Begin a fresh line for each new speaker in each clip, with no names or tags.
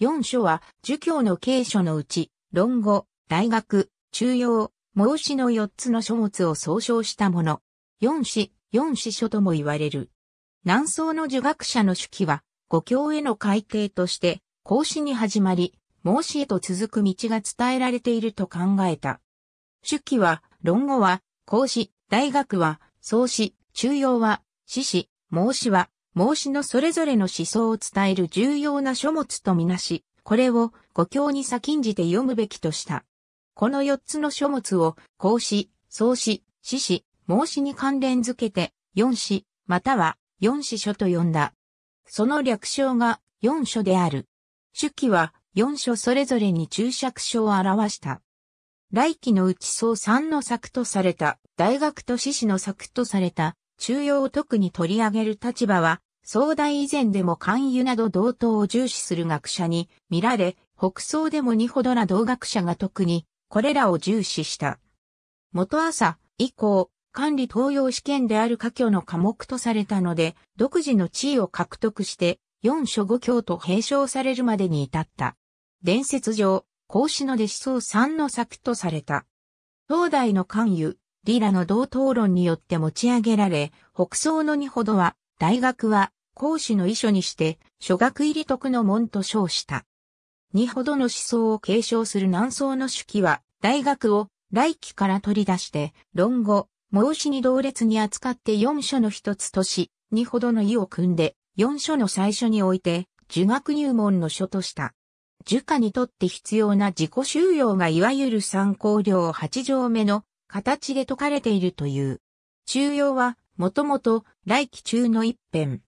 四書は、儒教の経書のうち、論語、大学、中庸、孟子の四つの書物を総称したもの。四子、四子書とも言われる。南宋の儒学者の手記は、五教への改定として、孔子に始まり、孟子へと続く道が伝えられていると考えた。手記は、論語は、孔子、大学は、創子、中庸は、子子、孟子は、孟子のそれぞれの思想を伝える重要な書物とみなし、これを五教に先んじて読むべきとした。この四つの書物を、孔子、創子、子子、孟子に関連づけて、四子、または四子書と呼んだ。その略称が四書である。手記は四書それぞれに注釈書を表した。来期のうち総三の作とされた、大学と志子の作とされた、中庸を特に取り上げる立場は、宋代以前でも勧誘など同等を重視する学者に見られ、北宋でも2ほどな同学者が特に、これらを重視した。元朝以降、管理東洋試験である科挙の科目とされたので、独自の地位を獲得して、四書五教と併称されるまでに至った。伝説上、孔子の弟子僧三の作とされた。東大の勧誘、リラの同等論によって持ち上げられ、北宋の二ほどは、大学は孔子の遺書にして、諸学入り徳の門と称した。二ほどの思想を継承する南宋の手記は、大学を来期から取り出して、論語、孟子に同列に扱って四書の一つとし、二ほどの意を組んで、四書の最初において、儒学入門の書とした。儒家にとって必要な自己収容がいわゆる参考料八条目の形で解かれているという。中庸は、もともと来期中の一辺。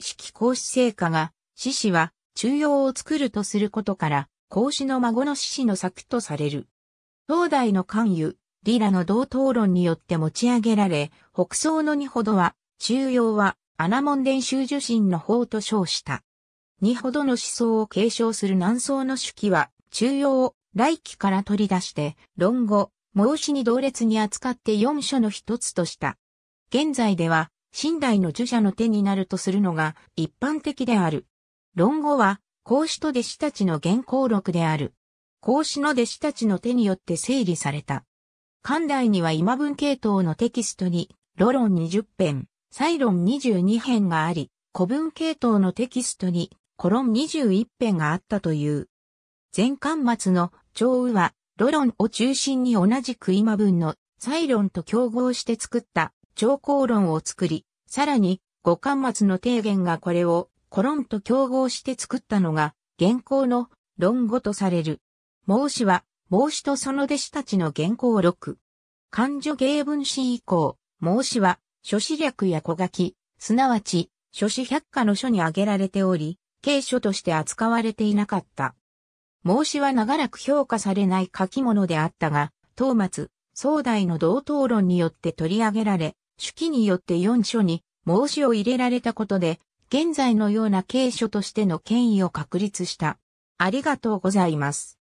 式孔子聖歌が、獅子は中庸を作るとすることから、孔子の孫の獅子の作とされる。東大の関与、リラの同等論によって持ち上げられ、北宋の二ほどは、中庸はアナモン伝修受信の法と称した。二ほどの思想を継承する南宋の主記は、中庸を来期から取り出して、論語、孟子に同列に扱って四書の一つとした。現在では、神代の儒者の手になるとするのが一般的である。論語は、孔子と弟子たちの原稿録である。孔子の弟子たちの手によって整理された。漢代には今文系統のテキストに、ロ論20編、サ論22編があり、古文系統のテキストに、コロン21編があったという。前巻末の長右は、ロ論を中心に同じく今文のサイロンと競合して作った上項論を作り、さらに五巻末の提言がこれをコロンと競合して作ったのが現行の論語とされる。孟子は孟子とその弟子たちの原稿録。漢女芸文史以降、孟子は諸子略や小書き、すなわち諸子百科の書に挙げられており、継書として扱われていなかった。孟子は長らく評価されない書き物であったが、東末、宋代の同等論によって取り上げられ、手記によって四書に申しを入れられたことで、現在のような経書としての権威を確立した。ありがとうございます。